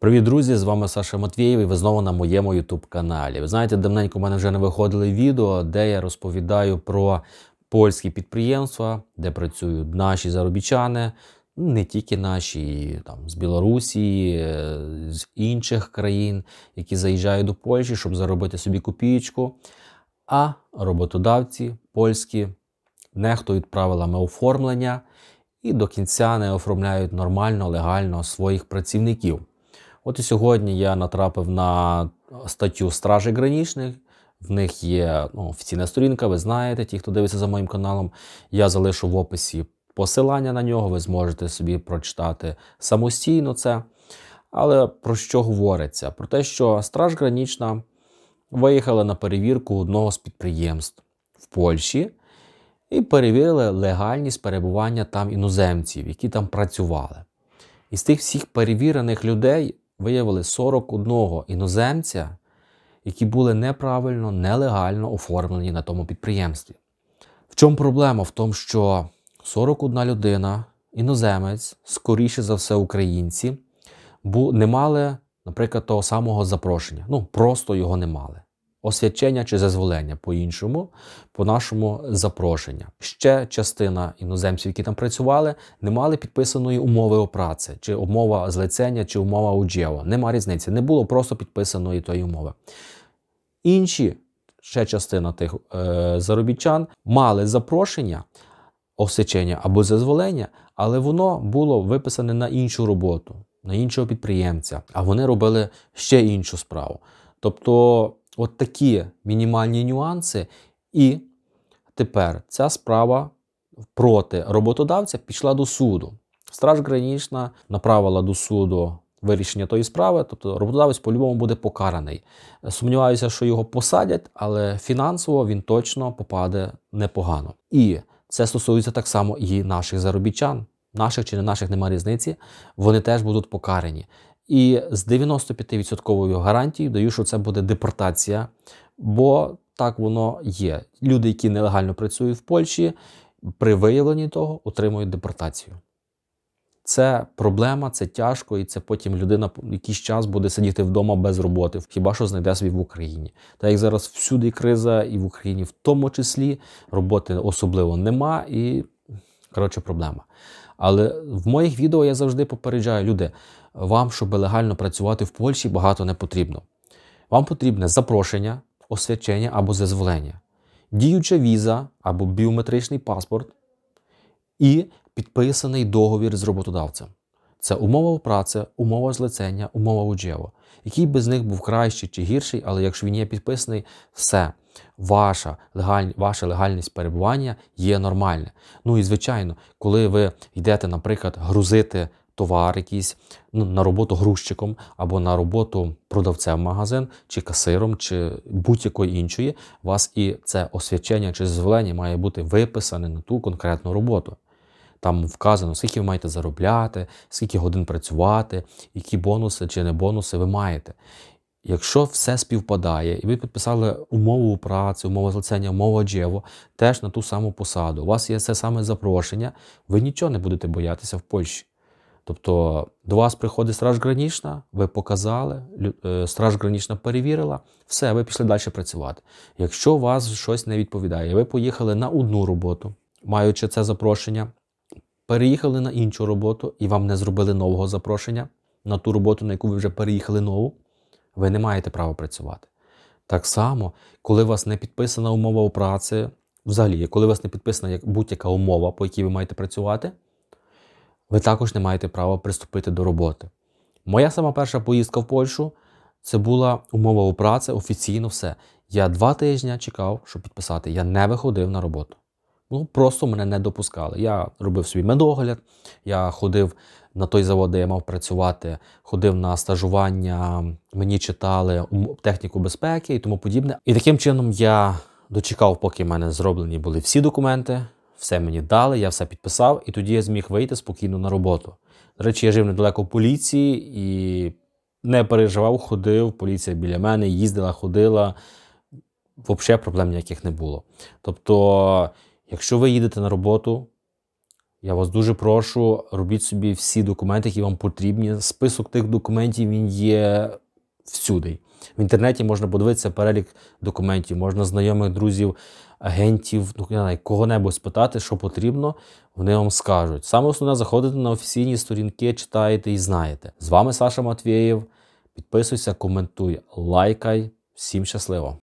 Привіт, друзі! З вами Саша Матвєєв і ви знову на моєму youtube каналі. Ви знаєте, давненько в мене вже не виходили відео, де я розповідаю про польські підприємства, де працюють наші заробітчани, не тільки наші, там з Білорусі, е, з інших країн, які заїжджають до Польщі, щоб заробити собі копійку. А роботодавці польські нехтують правилами оформлення і до кінця не оформляють нормально, легально своїх працівників. От і сьогодні я натрапив на статтю Стражі Гранічних. В них є ну, офіційна сторінка, ви знаєте, ті, хто дивиться за моїм каналом. Я залишу в описі посилання на нього, ви зможете собі прочитати самостійно це. Але про що говориться? Про те, що Страж Гранічна виїхала на перевірку одного з підприємств в Польщі і перевірили легальність перебування там іноземців, які там працювали. Із тих всіх перевірених людей виявили 41 іноземця, які були неправильно, нелегально оформлені на тому підприємстві. В чому проблема? В тому, що 41 людина, іноземець, скоріше за все, українці, не мали, наприклад, того самого запрошення. Ну, просто його не мали освячення чи зазволення по-іншому, по нашому запрошення. Ще частина іноземців, які там працювали, не мали підписаної умови опраці, чи умова злицення, чи умова уджєва. Нема різниці, не було просто підписаної тої умови. Інші ще частина тих е, заробітчан мали запрошення. освячення або зазволення, але воно було виписане на іншу роботу, на іншого підприємця, а вони робили ще іншу справу. Тобто От такі мінімальні нюанси. І тепер ця справа проти роботодавця пішла до суду. Страж гранічна направила до суду вирішення тої справи, тобто роботодавець по-любому буде покараний. Сумніваюся, що його посадять, але фінансово він точно попаде непогано. І це стосується так само і наших заробітчан. Наших чи не наших нема різниці, вони теж будуть покарані. І з 95% гарантією даю, що це буде депортація, бо так воно є. Люди, які нелегально працюють в Польщі, при виявленні того отримують депортацію. Це проблема, це тяжко, і це потім людина якийсь час буде сидіти вдома без роботи, хіба що знайде собі в Україні. Та як зараз всюди криза, і в Україні в тому числі роботи особливо нема, і коротше проблема. Але в моїх відео я завжди попереджаю люди, вам, щоб легально працювати в Польщі, багато не потрібно. Вам потрібне запрошення, освячення або зазволення, діюча віза або біометричний паспорт і підписаний договір з роботодавцем. Це умова праці, умова злицення, умова уджево. Який би з них був кращий чи гірший, але якщо він є підписаний, все ваша легаль... ваша легальність перебування є нормальне. Ну і звичайно, коли ви йдете, наприклад, грузити товар, якийсь ну, на роботу грузчиком або на роботу продавцем магазин, чи касиром, чи будь-якої іншої, у вас і це освячення чи звелення має бути виписане на ту конкретну роботу. Там вказано, скільки ви маєте заробляти, скільки годин працювати, які бонуси чи не бонуси ви маєте. Якщо все співпадає, і ви підписали умову праці, умову злицення, умову джеву, теж на ту саму посаду. У вас є це саме запрошення, ви нічого не будете боятися в Польщі. Тобто до вас приходить страж гранічна, ви показали, е, страж гранічна перевірила, все, ви пішли далі працювати. Якщо у вас щось не відповідає, ви поїхали на одну роботу, маючи це запрошення, переїхали на іншу роботу і вам не зробили нового запрошення на ту роботу, на яку ви вже переїхали нову ви не маєте права працювати. Так само, коли у вас не підписана умова праці, взагалі, коли у вас не підписана будь-яка умова, по якій ви маєте працювати, ви також не маєте права приступити до роботи. Моя сама перша поїздка в Польщу це була умова праці, офіційно все. Я два тижні чекав, щоб підписати. Я не виходив на роботу. Ну, просто мене не допускали. Я робив свій медогляд, я ходив на той завод, де я мав працювати, ходив на стажування, мені читали техніку безпеки і тому подібне. І таким чином я дочекав, поки в мене зроблені були всі документи, все мені дали, я все підписав, і тоді я зміг вийти спокійно на роботу. До речі, я жив недалеко в поліції і не переживав, ходив. Поліція біля мене їздила, ходила. Взагалі проблем ніяких не було. Тобто, якщо ви їдете на роботу, я вас дуже прошу, робіть собі всі документи, які вам потрібні. Список тих документів він є всюди. В інтернеті можна подивитися перелік документів, можна знайомих друзів, агентів, ну, не знаю, кого-небудь спитати, що потрібно, вони вам скажуть. Саме основне заходите на офіційні сторінки, читаєте і знаєте. З вами Саша Матвєєв. Підписуйся, коментуй, лайкай. Всім щасливо!